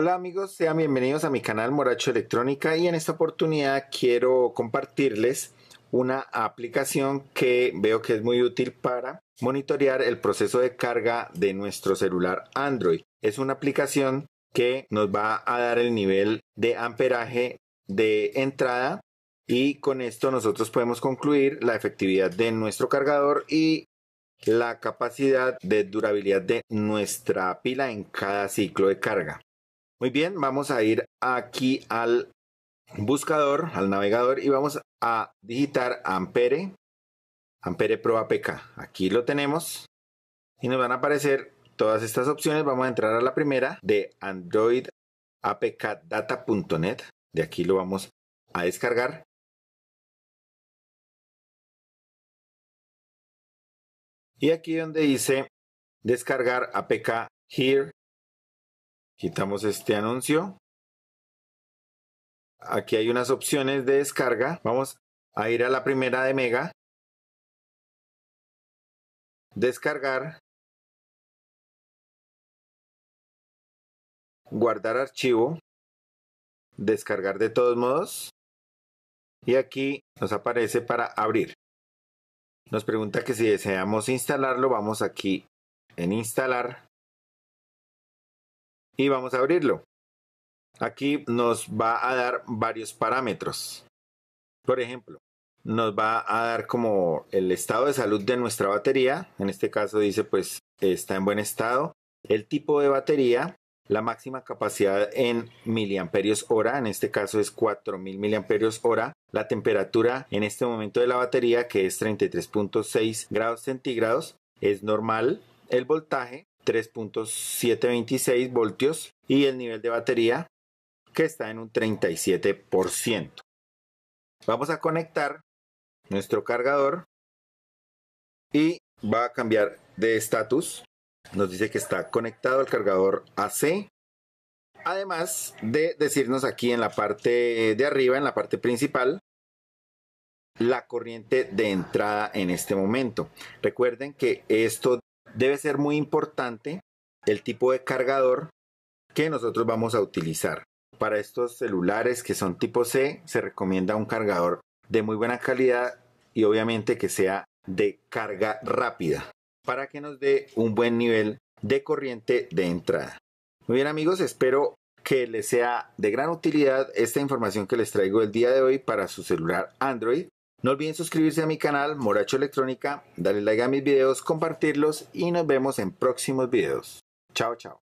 Hola amigos, sean bienvenidos a mi canal Moracho Electrónica y en esta oportunidad quiero compartirles una aplicación que veo que es muy útil para monitorear el proceso de carga de nuestro celular Android. Es una aplicación que nos va a dar el nivel de amperaje de entrada y con esto nosotros podemos concluir la efectividad de nuestro cargador y la capacidad de durabilidad de nuestra pila en cada ciclo de carga. Muy bien, vamos a ir aquí al buscador, al navegador y vamos a digitar Ampere, Ampere Pro APK. Aquí lo tenemos y nos van a aparecer todas estas opciones. Vamos a entrar a la primera de Android Data.net. De aquí lo vamos a descargar. Y aquí donde dice descargar APK Here Quitamos este anuncio. Aquí hay unas opciones de descarga. Vamos a ir a la primera de Mega. Descargar. Guardar archivo. Descargar de todos modos. Y aquí nos aparece para abrir. Nos pregunta que si deseamos instalarlo, vamos aquí en instalar y vamos a abrirlo. Aquí nos va a dar varios parámetros. Por ejemplo, nos va a dar como el estado de salud de nuestra batería. En este caso dice pues está en buen estado. El tipo de batería, la máxima capacidad en miliamperios hora, en este caso es 4000 miliamperios hora, la temperatura en este momento de la batería que es 33.6 grados centígrados es normal, el voltaje 3.726 voltios y el nivel de batería que está en un 37%. Vamos a conectar nuestro cargador y va a cambiar de estatus. Nos dice que está conectado al cargador AC. Además de decirnos aquí en la parte de arriba, en la parte principal, la corriente de entrada en este momento. Recuerden que esto debe ser muy importante el tipo de cargador que nosotros vamos a utilizar. Para estos celulares que son tipo C, se recomienda un cargador de muy buena calidad y obviamente que sea de carga rápida para que nos dé un buen nivel de corriente de entrada. Muy bien amigos, espero que les sea de gran utilidad esta información que les traigo el día de hoy para su celular Android. No olviden suscribirse a mi canal Moracho Electrónica, darle like a mis videos, compartirlos y nos vemos en próximos videos. Chao, chao.